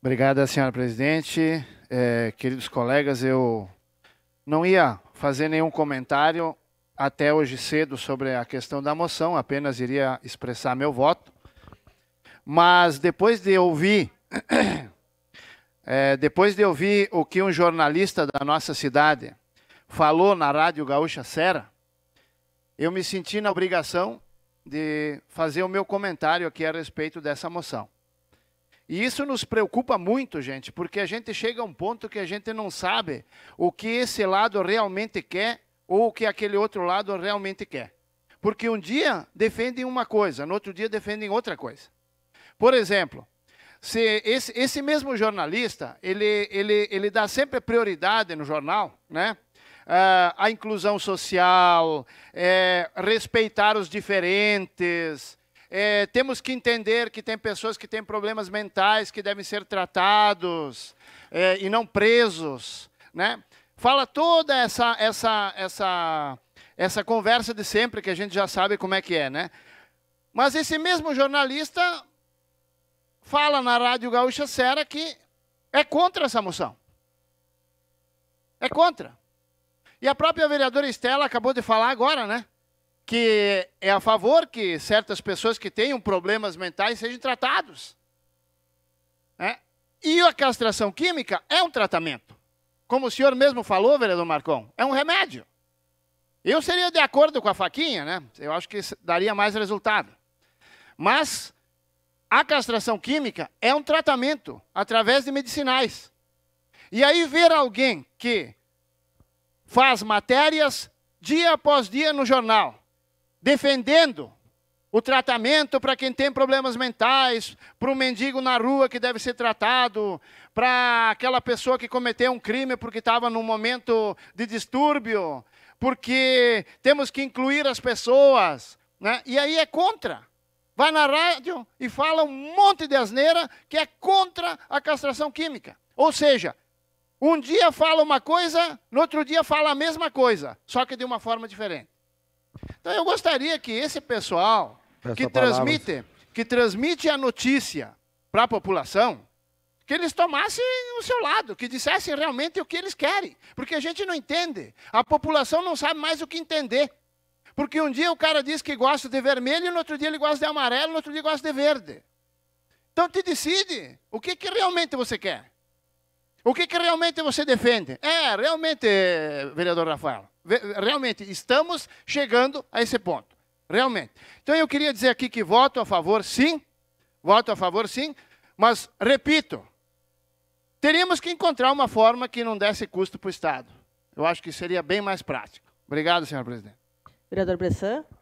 Obrigada, senhora presidente. É, queridos colegas, eu não ia fazer nenhum comentário até hoje cedo sobre a questão da moção, apenas iria expressar meu voto. Mas depois de ouvir, é, depois de ouvir o que um jornalista da nossa cidade falou na Rádio Gaúcha Serra, eu me senti na obrigação de fazer o meu comentário aqui a respeito dessa moção. E isso nos preocupa muito, gente, porque a gente chega a um ponto que a gente não sabe o que esse lado realmente quer ou o que aquele outro lado realmente quer. Porque um dia defendem uma coisa, no outro dia defendem outra coisa. Por exemplo, se esse, esse mesmo jornalista, ele, ele, ele dá sempre prioridade no jornal, né? Uh, a inclusão social, é, respeitar os diferentes, é, temos que entender que tem pessoas que têm problemas mentais que devem ser tratados é, e não presos, né? Fala toda essa essa essa essa conversa de sempre que a gente já sabe como é que é, né? Mas esse mesmo jornalista fala na Rádio Gaúcha Serra que é contra essa moção. É contra. E a própria vereadora Estela acabou de falar agora, né? que é a favor que certas pessoas que tenham problemas mentais sejam tratados. Né? E a castração química é um tratamento. Como o senhor mesmo falou, vereador Marcon, é um remédio. Eu seria de acordo com a faquinha, né? Eu acho que daria mais resultado. Mas a castração química é um tratamento através de medicinais. E aí ver alguém que faz matérias dia após dia no jornal, defendendo o tratamento para quem tem problemas mentais, para o mendigo na rua que deve ser tratado, para aquela pessoa que cometeu um crime porque estava num momento de distúrbio, porque temos que incluir as pessoas. Né? E aí é contra. Vai na rádio e fala um monte de asneira que é contra a castração química. Ou seja, um dia fala uma coisa, no outro dia fala a mesma coisa, só que de uma forma diferente. Então eu gostaria que esse pessoal que transmite, que transmite a notícia para a população, que eles tomassem o seu lado, que dissessem realmente o que eles querem, porque a gente não entende. A população não sabe mais o que entender. Porque um dia o cara diz que gosta de vermelho, no outro dia ele gosta de amarelo, no outro dia ele gosta de verde. Então te decide o que, que realmente você quer. O que, que realmente você defende? É, realmente, vereador Rafael, realmente estamos chegando a esse ponto. Realmente. Então eu queria dizer aqui que voto a favor, sim. Voto a favor, sim. Mas, repito, teríamos que encontrar uma forma que não desse custo para o Estado. Eu acho que seria bem mais prático. Obrigado, senhor presidente. Vereador Bressan.